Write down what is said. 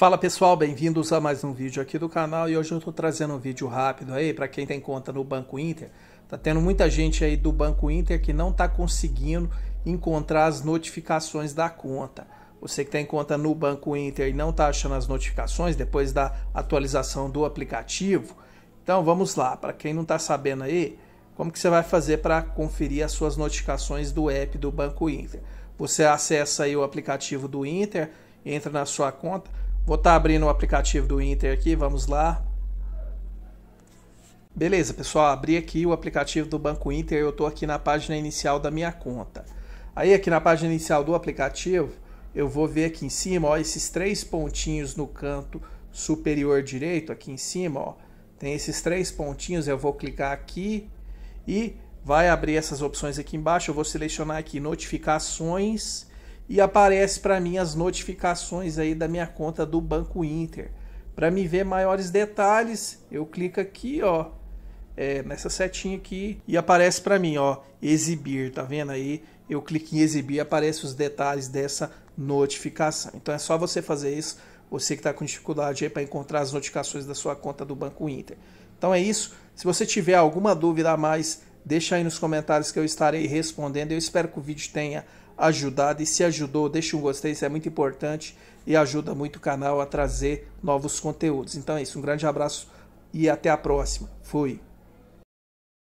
Fala pessoal, bem-vindos a mais um vídeo aqui do canal e hoje eu estou trazendo um vídeo rápido aí para quem tem conta no Banco Inter. Tá tendo muita gente aí do Banco Inter que não está conseguindo encontrar as notificações da conta. Você que tem conta no Banco Inter e não está achando as notificações depois da atualização do aplicativo. Então vamos lá, para quem não está sabendo aí, como que você vai fazer para conferir as suas notificações do app do Banco Inter? Você acessa aí o aplicativo do Inter, entra na sua conta, Vou estar tá abrindo o aplicativo do Inter aqui, vamos lá. Beleza, pessoal, abri aqui o aplicativo do Banco Inter, eu estou aqui na página inicial da minha conta. Aí aqui na página inicial do aplicativo, eu vou ver aqui em cima, ó, esses três pontinhos no canto superior direito, aqui em cima, ó, tem esses três pontinhos, eu vou clicar aqui e vai abrir essas opções aqui embaixo, eu vou selecionar aqui notificações e aparece para mim as notificações aí da minha conta do Banco Inter. Para me ver maiores detalhes, eu clico aqui, ó, é, nessa setinha aqui e aparece para mim, ó, exibir, tá vendo aí? Eu clico em exibir, aparece os detalhes dessa notificação. Então é só você fazer isso, você que está com dificuldade aí para encontrar as notificações da sua conta do Banco Inter. Então é isso. Se você tiver alguma dúvida a mais Deixa aí nos comentários que eu estarei respondendo. Eu espero que o vídeo tenha ajudado e se ajudou, deixa um gostei, isso é muito importante e ajuda muito o canal a trazer novos conteúdos. Então é isso, um grande abraço e até a próxima. Fui.